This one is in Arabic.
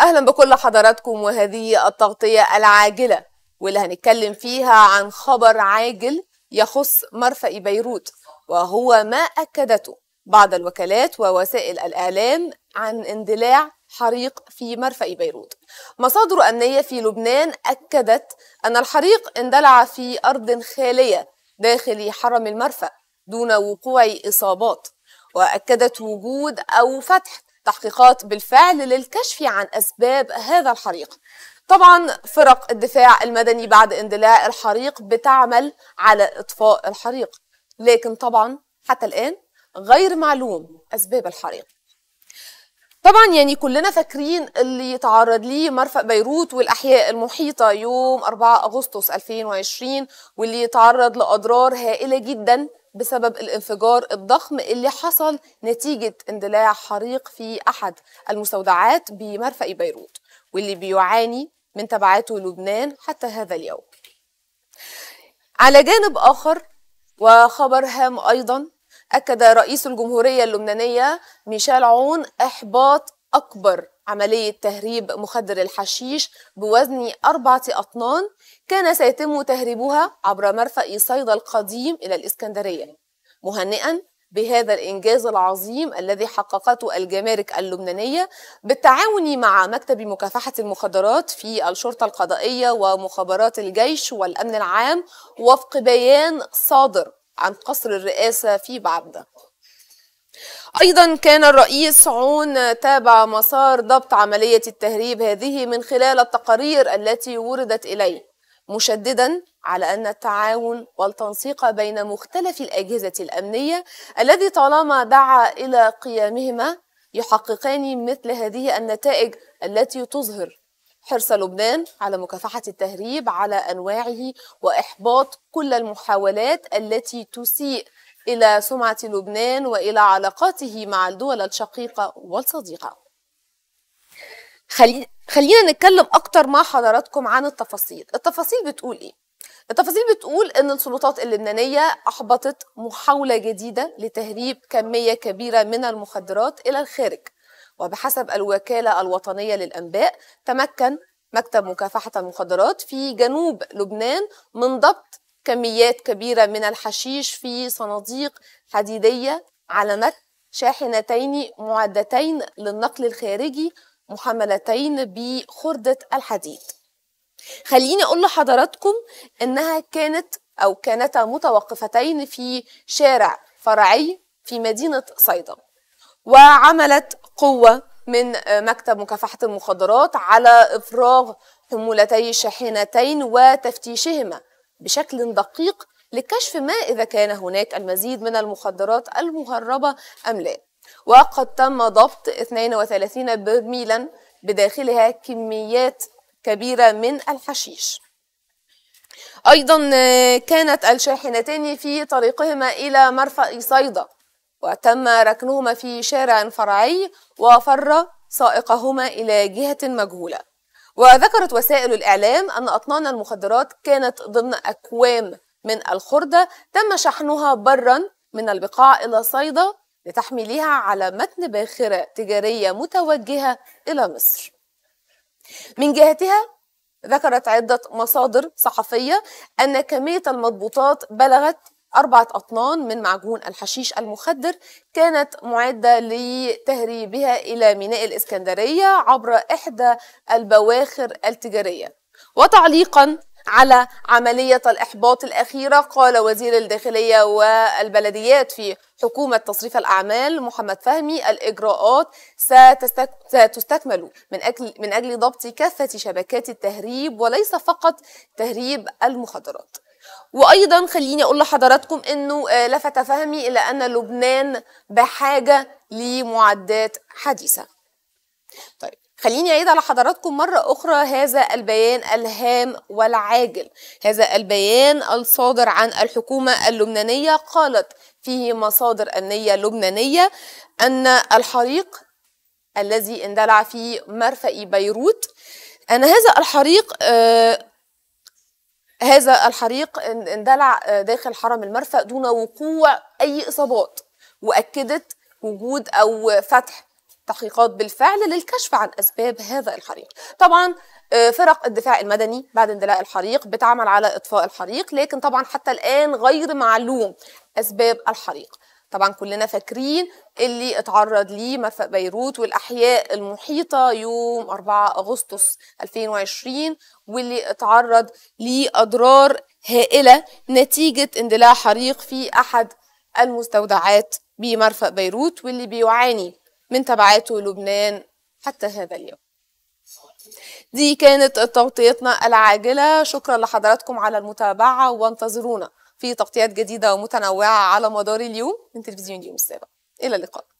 اهلا بكل حضراتكم وهذه التغطيه العاجله واللي هنتكلم فيها عن خبر عاجل يخص مرفأ بيروت وهو ما اكدته بعض الوكالات ووسائل الاعلام عن اندلاع حريق في مرفأ بيروت مصادر امنيه في لبنان اكدت ان الحريق اندلع في ارض خاليه داخل حرم المرفأ دون وقوع اصابات واكدت وجود او فتح تحقيقات بالفعل للكشف عن أسباب هذا الحريق طبعا فرق الدفاع المدني بعد اندلاع الحريق بتعمل على إطفاء الحريق لكن طبعا حتى الآن غير معلوم أسباب الحريق طبعا يعني كلنا فاكرين اللي تعرض ليه مرفأ بيروت والأحياء المحيطة يوم 4 أغسطس 2020 واللي تعرض لأضرار هائلة جدا بسبب الانفجار الضخم اللي حصل نتيجة اندلاع حريق في أحد المستودعات بمرفأ بيروت واللي بيعاني من تبعاته لبنان حتى هذا اليوم على جانب آخر وخبر هام أيضا أكد رئيس الجمهورية اللبنانية ميشيل عون إحباط أكبر عملية تهريب مخدر الحشيش بوزن أربعة أطنان كان سيتم تهريبها عبر مرفأ صيدا القديم إلى الإسكندرية مهنئا بهذا الإنجاز العظيم الذي حققته الجمارك اللبنانية بالتعاون مع مكتب مكافحة المخدرات في الشرطة القضائية ومخابرات الجيش والأمن العام وفق بيان صادر عن قصر الرئاسة في بعبده أيضا كان الرئيس عون تابع مسار ضبط عملية التهريب هذه من خلال التقارير التي وردت إليه مشددا على أن التعاون والتنسيق بين مختلف الأجهزة الأمنية الذي طالما دعا إلى قيامهما يحققان مثل هذه النتائج التي تظهر حرص لبنان على مكافحة التهريب على أنواعه وإحباط كل المحاولات التي تسيء إلى سمعة لبنان وإلى علاقاته مع الدول الشقيقة والصديقة خلينا نتكلم أكتر مع حضراتكم عن التفاصيل التفاصيل بتقول إيه؟ التفاصيل بتقول ان السلطات اللبنانيه احبطت محاوله جديده لتهريب كميه كبيره من المخدرات الى الخارج وبحسب الوكاله الوطنيه للانباء تمكن مكتب مكافحه المخدرات في جنوب لبنان من ضبط كميات كبيرة من الحشيش في صناديق حديدية على متن شاحنتين معدتين للنقل الخارجي محملتين بخردة الحديد خليني أقول لحضراتكم إنها كانت أو كانتا متوقفتين في شارع فرعي في مدينة صيدا وعملت قوة من آه، مكتب مكافحة المخدرات على إفراغ حمولتي الشاحنتين وتفتيشهما بشكل دقيق لكشف ما إذا كان هناك المزيد من المخدرات المهربة أم لا وقد تم ضبط 32 برميلا بداخلها كميات كبيرة من الحشيش أيضا كانت الشاحنتان في طريقهما إلى مرفأ صيدا وتم ركنهما في شارع فرعي وفر سائقهما إلى جهة مجهولة وذكرت وسائل الإعلام أن أطنان المخدرات كانت ضمن أكوام من الخردة تم شحنها برا من البقاع إلى صيدا لتحميلها على متن باخرة تجارية متوجهة إلى مصر من جهتها ذكرت عدة مصادر صحفية أن كمية المضبوطات بلغت أربعة أطنان من معجون الحشيش المخدر كانت معدة لتهريبها إلى ميناء الإسكندرية عبر إحدى البواخر التجارية وتعليقا على عملية الإحباط الأخيرة قال وزير الداخلية والبلديات في حكومة تصريف الأعمال محمد فهمي الإجراءات ستستكمل من أجل من أجل ضبط كافة شبكات التهريب وليس فقط تهريب المخدرات وايضا خليني اقول لحضراتكم انه آه، لفت فهمي الى ان لبنان بحاجه لمعدات حديثه طيب خليني أعيد على حضراتكم مرة أخرى هذا البيان الهام والعاجل هذا البيان الصادر عن الحكومة اللبنانية قالت فيه مصادر أمنية لبنانية أن الحريق الذي اندلع في مرفأ بيروت أن هذا الحريق آه هذا الحريق اندلع آه، داخل حرم المرفأ دون وقوع أي إصابات وأكدت وجود أو فتح تحقيقات بالفعل للكشف عن أسباب هذا الحريق طبعا آه، فرق الدفاع المدني بعد اندلاع الحريق بتعمل على إطفاء الحريق لكن طبعا حتى الآن غير معلوم أسباب الحريق طبعا كلنا فاكرين اللي اتعرض ليه مرفق بيروت والأحياء المحيطة يوم 4 أغسطس 2020 واللي اتعرض لأضرار هائلة نتيجة اندلاع حريق في أحد المستودعات بمرفأ بيروت واللي بيعاني من تبعاته لبنان حتى هذا اليوم دي كانت تغطيتنا العاجلة شكرا لحضراتكم على المتابعة وانتظرونا في تغطيات جديدة ومتنوعة على مدار اليوم من تلفزيون اليوم السابع إلى اللقاء